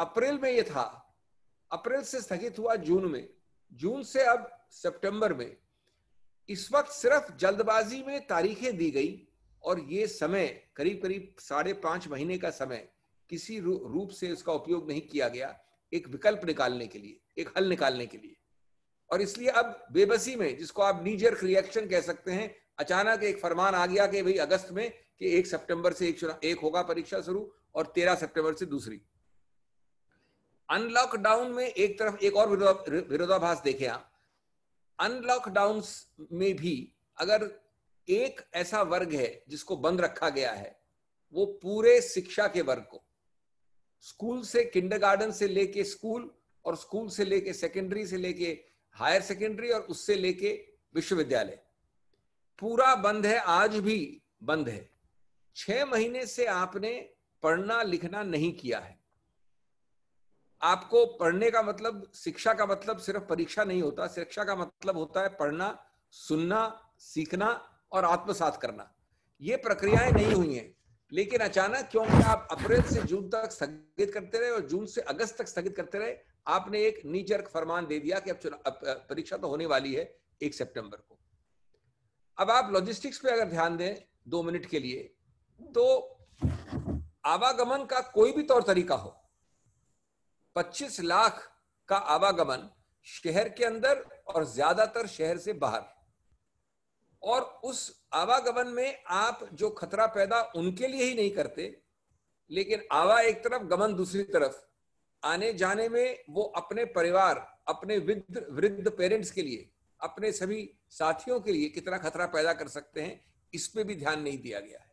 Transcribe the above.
अप्रैल में ये था अप्रैल से स्थगित हुआ जून में जून से अब सितंबर में इस वक्त सिर्फ जल्दबाजी में तारीखें दी गई और ये समय करीब करीब साढ़े पांच महीने का समय किसी रूप से इसका उपयोग नहीं किया गया एक विकल्प निकालने के लिए एक हल निकालने के लिए और इसलिए अब बेबसी में जिसको आप नीजर रिएक्शन कह सकते हैं अचानक एक फरमान आ गया कि भाई अगस्त में कि एक सितंबर से एक एक होगा परीक्षा शुरू और तेरह सितंबर से दूसरी अनलॉक डाउन में एक तरफ एक और विरोधाभास देखे आप अनलॉक डाउन में भी अगर एक ऐसा वर्ग है जिसको बंद रखा गया है वो पूरे शिक्षा के वर्ग को स्कूल से किंडरगार्टन से लेके स्कूल और स्कूल से लेके सेकेंडरी से लेके हायर सेकेंडरी और उससे लेके विश्वविद्यालय पूरा बंद है आज भी बंद है छह महीने से आपने पढ़ना लिखना नहीं किया है आपको पढ़ने का मतलब शिक्षा का मतलब सिर्फ परीक्षा नहीं होता शिक्षा का मतलब होता है पढ़ना सुनना सीखना और आत्मसात करना ये प्रक्रियाएं नहीं हुई हैं लेकिन अचानक क्योंकि आप अप्रैल से जून तक स्थगित करते रहे और जून से अगस्त तक स्थगित करते रहे आपने एक नीचर फरमान दे दिया कि अब परीक्षा तो होने वाली है एक सेप्टेम्बर को अब आप लॉजिस्टिक्स पे अगर ध्यान दें दो मिनट के लिए तो आवागमन का कोई भी तौर तरीका हो 25 लाख का आवागमन शहर के अंदर और ज्यादातर शहर से बाहर और उस आवागमन में आप जो खतरा पैदा उनके लिए ही नहीं करते लेकिन आवा एक तरफ गमन दूसरी तरफ आने जाने में वो अपने परिवार अपने वृद्ध वृद्ध पेरेंट्स के लिए अपने सभी साथियों के लिए कितना खतरा पैदा कर सकते हैं इस पर भी ध्यान नहीं दिया गया है